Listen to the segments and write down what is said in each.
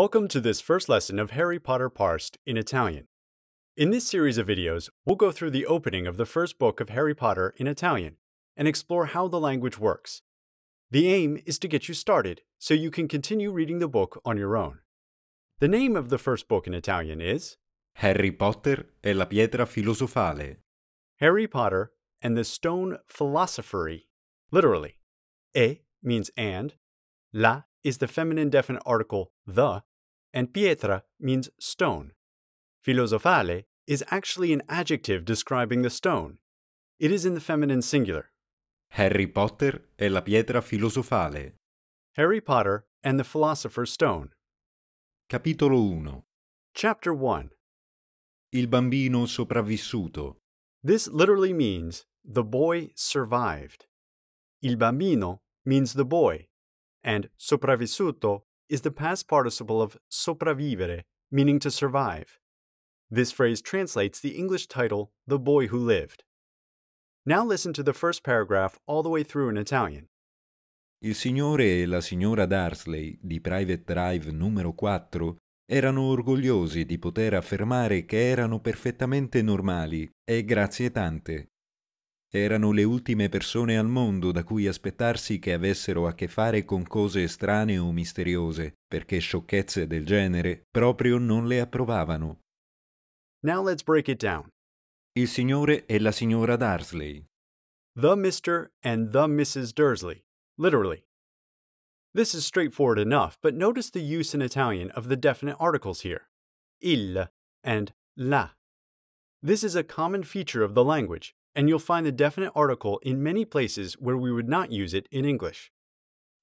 Welcome to this first lesson of Harry Potter Parsed in Italian. In this series of videos, we'll go through the opening of the first book of Harry Potter in Italian and explore how the language works. The aim is to get you started so you can continue reading the book on your own. The name of the first book in Italian is Harry Potter e la pietra filosofale. Harry Potter and the Stone Philosophery, literally. E means and, la is the feminine definite article the, and pietra means stone. Filosofale is actually an adjective describing the stone. It is in the feminine singular. Harry Potter e la pietra filosofale. Harry Potter and the Philosopher's Stone. Capitolo 1 Chapter 1 Il bambino sopravvissuto. This literally means the boy survived. Il bambino means the boy, and sopravvissuto is the past participle of sopravvivere, meaning to survive. This phrase translates the English title, The Boy Who Lived. Now listen to the first paragraph all the way through in Italian. Il signore e la signora Darsley di Private Drive numero 4 erano orgogliosi di poter affermare che erano perfettamente normali e grazie tante. Erano le ultime persone al mondo da cui aspettarsi che avessero a che fare con cose strane o misteriose, perché sciocchezze del genere proprio non le approvavano. Now let's break it down. Il signore e la signora Dursley. The Mr. and the Mrs. Dursley, literally. This is straightforward enough, but notice the use in Italian of the definite articles here il and la. This is a common feature of the language, and you'll find the definite article in many places where we would not use it in English.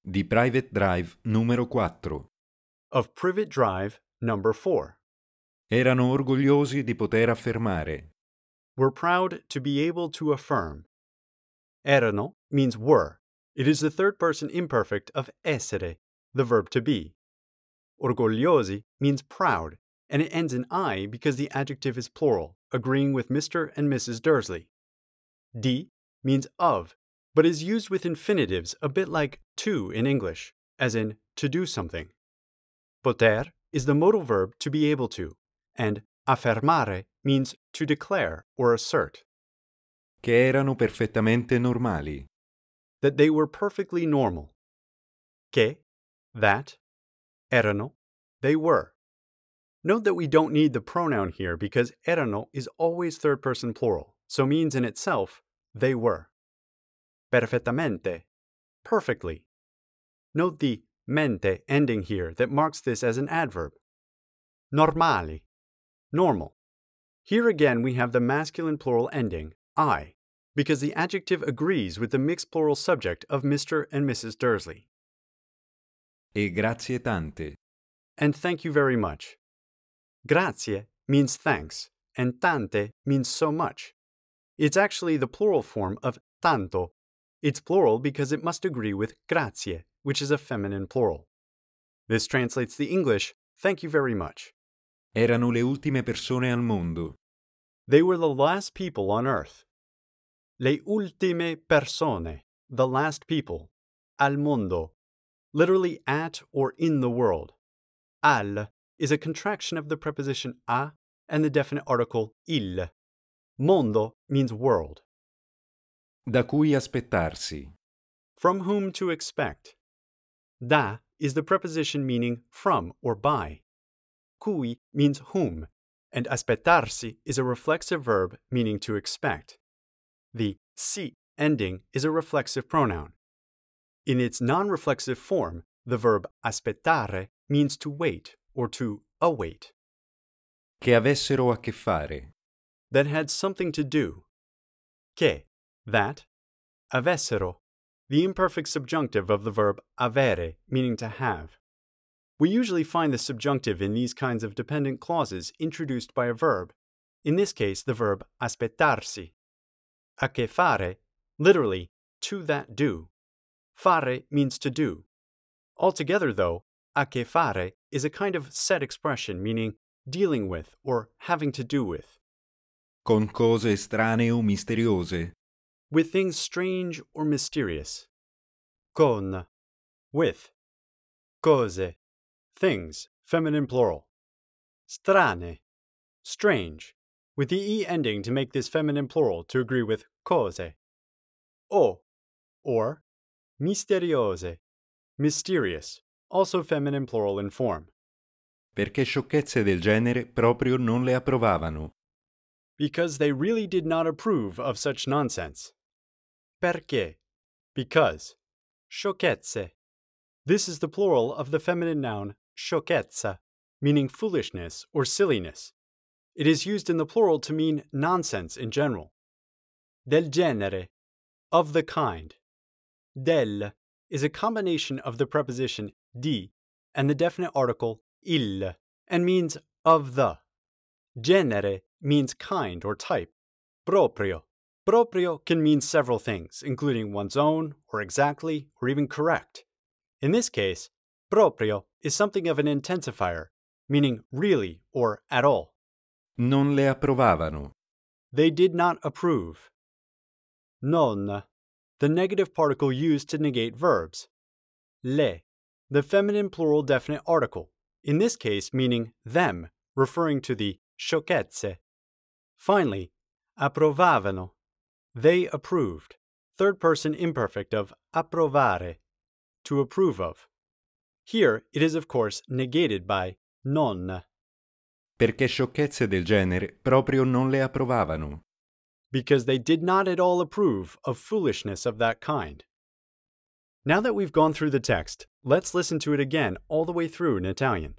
Di Private Drive numero 4. Of Private Drive number 4. Erano orgogliosi di poter affermare. Were proud to be able to affirm. Erano means were. It is the third person imperfect of essere, the verb to be. Orgogliosi means proud, and it ends in I because the adjective is plural, agreeing with Mr. and Mrs. Dursley. D means of, but is used with infinitives a bit like to in English, as in to do something. Poter is the modal verb to be able to, and affermare means to declare or assert. Che erano perfettamente normali. That they were perfectly normal. Che, that, erano, they were. Note that we don't need the pronoun here because erano is always third person plural, so means in itself they were. Perfectamente. Perfectly. Note the mente ending here that marks this as an adverb. Normali. Normal. Here again we have the masculine plural ending, I, because the adjective agrees with the mixed plural subject of Mr. and Mrs. Dursley. E grazie tante. And thank you very much. Grazie means thanks, and tante means so much. It's actually the plural form of tanto. It's plural because it must agree with grazie, which is a feminine plural. This translates the English, thank you very much. Erano le ultime persone al mondo. They were the last people on earth. Le ultime persone, the last people. Al mondo, literally at or in the world. Al is a contraction of the preposition a and the definite article il. Mondo means world. Da cui aspettarsi. From whom to expect. Da is the preposition meaning from or by. Cui means whom, and aspettarsi is a reflexive verb meaning to expect. The si ending is a reflexive pronoun. In its non reflexive form, the verb aspettare means to wait or to await. Che avessero a che fare that had something to do. Che, that. Avessero, the imperfect subjunctive of the verb avere, meaning to have. We usually find the subjunctive in these kinds of dependent clauses introduced by a verb, in this case the verb aspettarsi. A che fare, literally, to that do. Fare means to do. Altogether, though, a che fare is a kind of set expression meaning dealing with or having to do with. con cose strane o misteriose. With things strange or mysterious. Con, with, cose, things, feminine plural. Strane, strange, with the e ending to make this feminine plural to agree with cose. O, or, misteriose, mysterious, also feminine plural in form. Perché sciocchezze del genere proprio non le approvavano. because they really did not approve of such nonsense. Perché? Because. Sciocchezze. This is the plural of the feminine noun sciocchezza, meaning foolishness or silliness. It is used in the plural to mean nonsense in general. Del genere, of the kind. Del is a combination of the preposition di and the definite article il and means of the. Genere means kind or type. Proprio. Proprio can mean several things, including one's own, or exactly, or even correct. In this case, proprio is something of an intensifier, meaning really or at all. Non le approvavano. They did not approve. Non, the negative particle used to negate verbs. Le, the feminine plural definite article, in this case meaning them, referring to the sciocchezze. Finally, approvavano. They approved. Third person imperfect of approvare, to approve of. Here it is of course negated by non. Perché sciocchezze del genere proprio non le approvavano. Because they did not at all approve of foolishness of that kind. Now that we've gone through the text, let's listen to it again all the way through in Italian.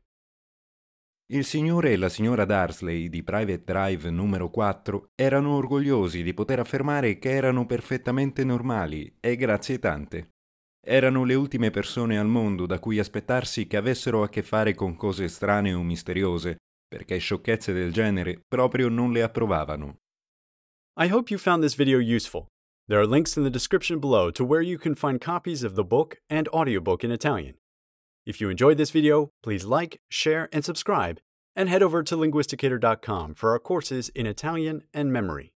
Il signore e la signora Darsley di Private Drive numero 4 erano orgogliosi di poter affermare che erano perfettamente normali e grazie tante. Erano le ultime persone al mondo da cui aspettarsi che avessero a che fare con cose strane o misteriose, perché sciocchezze del genere proprio non le approvavano. I hope you found this video useful. There are links in the description below to where you can find copies of the book and audiobook in Italian. If you enjoyed this video, please like, share, and subscribe, and head over to linguisticator.com for our courses in Italian and memory.